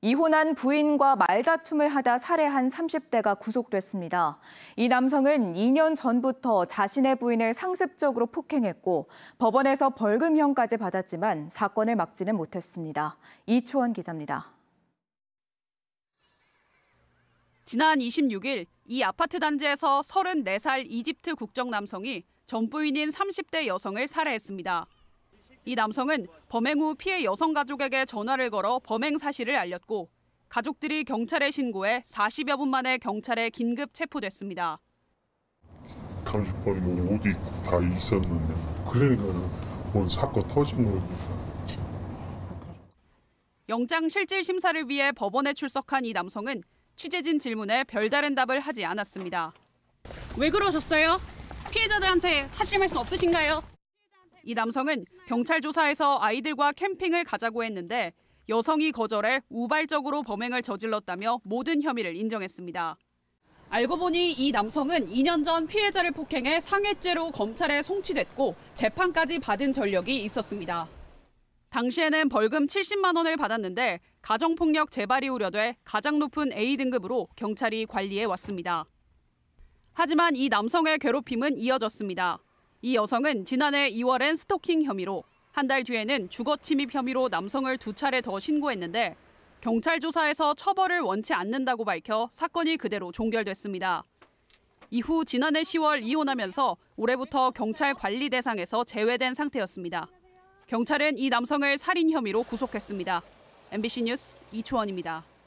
이혼한 부인과 말다툼을 하다 살해한 30대가 구속됐습니다. 이 남성은 2년 전부터 자신의 부인을 상습적으로 폭행했고 법원에서 벌금형까지 받았지만 사건을 막지는 못했습니다. 이초원 기자입니다. 지난 26일 이 아파트 단지에서 34살 이집트 국적 남성이 전부인인 30대 여성을 살해했습니다. 이 남성은 범행 후 피해 여성 가족에게 전화를 걸어 범행 사실을 알렸고 가족들이 경찰에 신고해 40여 분 만에 경찰에 긴급 체포됐습니다. 3 0번뭐 어디 있고 다 있었는데 그러니까뭔 사건 터진 겁니다. 영장 실질 심사를 위해 법원에 출석한 이 남성은 취재진 질문에 별다른 답을 하지 않았습니다. 왜 그러셨어요? 피해자들한테 하실 말씀 없으신가요? 이 남성은 경찰 조사에서 아이들과 캠핑을 가자고 했는데 여성이 거절해 우발적으로 범행을 저질렀다며 모든 혐의를 인정했습니다. 알고 보니 이 남성은 2년 전 피해자를 폭행해 상해죄로 검찰에 송치됐고 재판까지 받은 전력이 있었습니다. 당시에는 벌금 70만 원을 받았는데 가정폭력 재발이 우려돼 가장 높은 A 등급으로 경찰이 관리해 왔습니다. 하지만 이 남성의 괴롭힘은 이어졌습니다. 이 여성은 지난해 2월엔 스토킹 혐의로 한 달 뒤에는 주거 침입 혐의로 남성을 두 차례 더 신고했는데 경찰 조사에서 처벌을 원치 않는다고 밝혀 사건이 그대로 종결됐습니다. 이후 지난해 10월 이혼하면서 올해부터 경찰 관리 대상에서 제외된 상태였습니다. 경찰은 이 남성을 살인 혐의로 구속했습니다. MBC 뉴스 이초원입니다.